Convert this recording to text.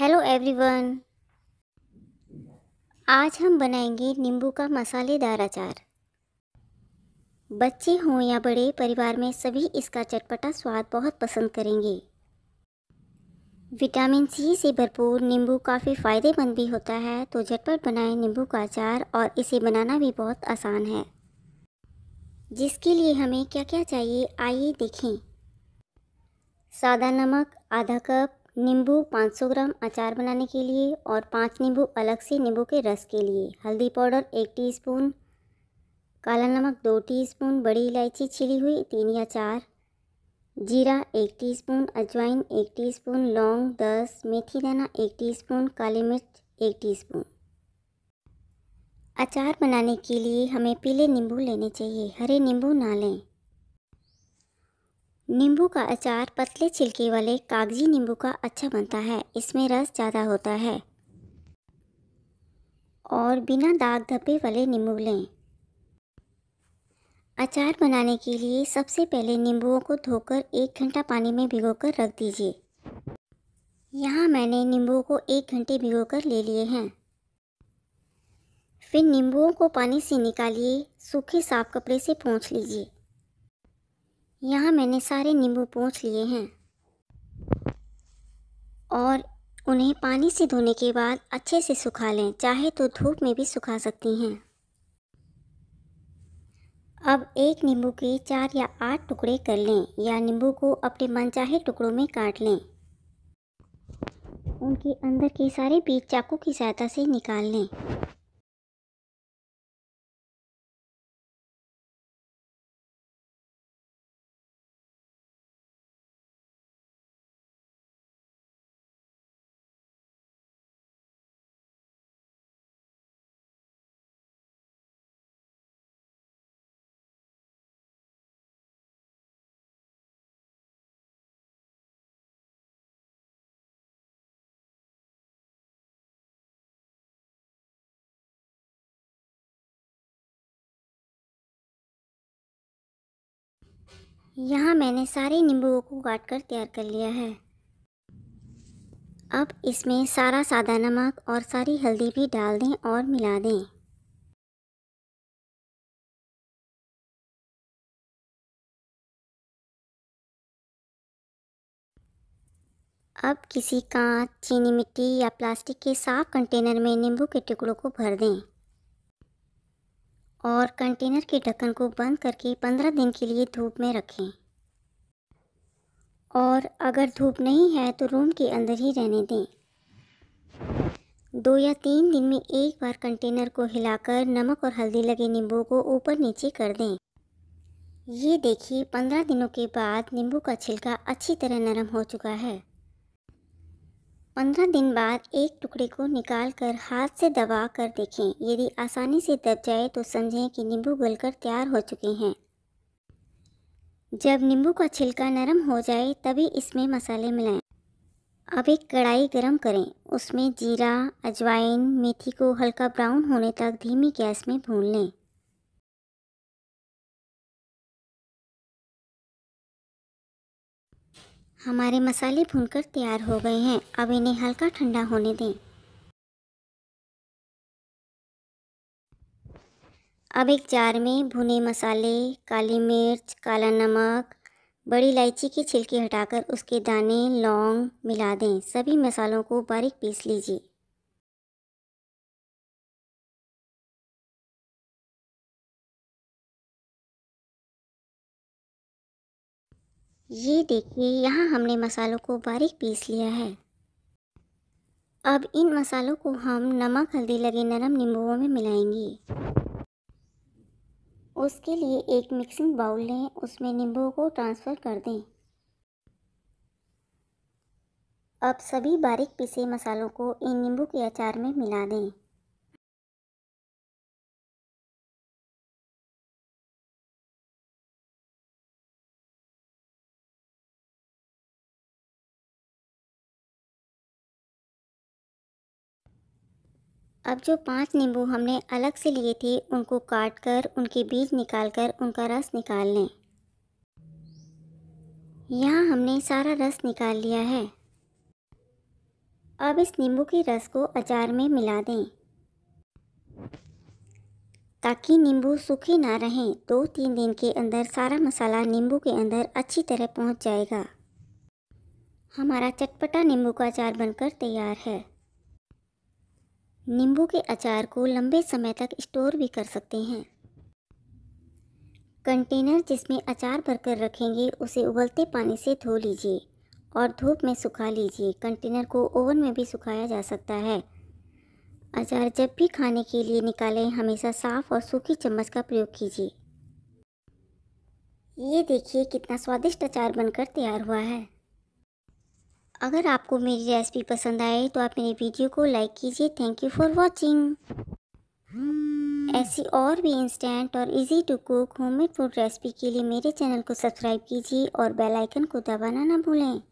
hello everyone आज हम बनाएंगे नींबू का मसालेदार अचार बच्चे हों या बड़े परिवार में सभी इसका चटपटा स्वाद बहुत पसंद करेंगे विटामिन सी से भरपूर नींबू काफ़ी फ़ायदेमंद भी होता है तो झटपट बनाएं नींबू का अचार और इसे बनाना भी बहुत आसान है जिसके लिए हमें क्या क्या चाहिए आइए देखें सादा नमक आधा कप नींबू 500 ग्राम अचार बनाने के लिए और पाँच नींबू अलग से नींबू के रस के लिए हल्दी पाउडर एक टीस्पून काला नमक दो टीस्पून बड़ी इलायची छिली हुई तीन या चार जीरा एक टीस्पून अजवाइन एक टीस्पून लौंग दस मेथी दाना एक टीस्पून काली मिर्च एक टीस्पून अचार बनाने के लिए हमें पीले नींबू लेने चाहिए हरे नींबू ना लें नींबू का अचार पतले छिलके वाले कागजी नींबू का अच्छा बनता है इसमें रस ज़्यादा होता है और बिना दाग धब्बे वाले नींबू लें अचार बनाने के लिए सबसे पहले नींबुओं को धोकर एक घंटा पानी में भिगोकर रख दीजिए यहाँ मैंने नींबू को एक घंटे भिगोकर ले लिए हैं फिर नींबुओं को पानी से निकालिए सूखे साफ कपड़े से पोंछ लीजिए यहाँ मैंने सारे नींबू पोंछ लिए हैं और उन्हें पानी से धोने के बाद अच्छे से सुखा लें चाहे तो धूप में भी सुखा सकती हैं अब एक नींबू के चार या आठ टुकड़े कर लें या नींबू को अपने मनचाहे टुकड़ों में काट लें उनके अंदर के सारे बीज चाकू की सहायता से निकाल लें यहाँ मैंने सारे नींबुओं को काट कर तैयार कर लिया है अब इसमें सारा सादा नमक और सारी हल्दी भी डाल दें और मिला दें अब किसी कांच चीनी मिट्टी या प्लास्टिक के साफ कंटेनर में नींबू के टुकड़ों को भर दें और कंटेनर के ढक्कन को बंद करके 15 दिन के लिए धूप में रखें और अगर धूप नहीं है तो रूम के अंदर ही रहने दें दो या तीन दिन में एक बार कंटेनर को हिलाकर नमक और हल्दी लगे नींबू को ऊपर नीचे कर दें ये देखिए पंद्रह दिनों के बाद नींबू का छिलका अच्छी तरह नरम हो चुका है पंद्रह दिन बाद एक टुकड़े को निकाल कर हाथ से दबा कर देखें यदि आसानी से दब जाए तो समझें कि नींबू गलकर तैयार हो चुके हैं जब नींबू का छिलका नरम हो जाए तभी इसमें मसाले मिलाएं अब एक कढ़ाई गरम करें उसमें जीरा अजवाइन मेथी को हल्का ब्राउन होने तक धीमी गैस में भून लें हमारे मसाले भूनकर तैयार हो गए हैं अब इन्हें हल्का ठंडा होने दें अब एक जार में भुने मसाले काली मिर्च काला नमक बड़ी इलायची के छिलके हटाकर उसके दाने लौंग मिला दें सभी मसालों को बारीक पीस लीजिए ये देखिए यहाँ हमने मसालों को बारीक पीस लिया है अब इन मसालों को हम नमक हल्दी लगे नरम नींबुओं में मिलाएंगे उसके लिए एक मिक्सिंग बाउल लें उसमें नींबू को ट्रांसफ़र कर दें अब सभी बारीक पीसे मसालों को इन नींबू के अचार में मिला दें अब जो पांच नींबू हमने अलग से लिए थे उनको काट कर उनके बीज निकाल कर उनका रस निकाल लें यहाँ हमने सारा रस निकाल लिया है अब इस नींबू के रस को अचार में मिला दें ताकि नींबू सूखे ना रहें दो तीन दिन के अंदर सारा मसाला नींबू के अंदर अच्छी तरह पहुंच जाएगा हमारा चटपटा नींबू का अचार बनकर तैयार है नींबू के अचार को लंबे समय तक स्टोर भी कर सकते हैं कंटेनर जिसमें अचार भरकर रखेंगे उसे उबलते पानी से धो लीजिए और धूप में सुखा लीजिए कंटेनर को ओवन में भी सुखाया जा सकता है अचार जब भी खाने के लिए निकालें हमेशा साफ़ और सूखी चम्मच का प्रयोग कीजिए ये देखिए कितना स्वादिष्ट अचार बनकर तैयार हुआ है अगर आपको मेरी रेसिपी पसंद आए तो आप मेरे वीडियो को लाइक कीजिए थैंक यू फॉर वॉचिंग ऐसी और भी इंस्टेंट और easy to cook homemade food recipe के लिए मेरे चैनल को सब्सक्राइब कीजिए और बेल आइकन को दबाना ना भूलें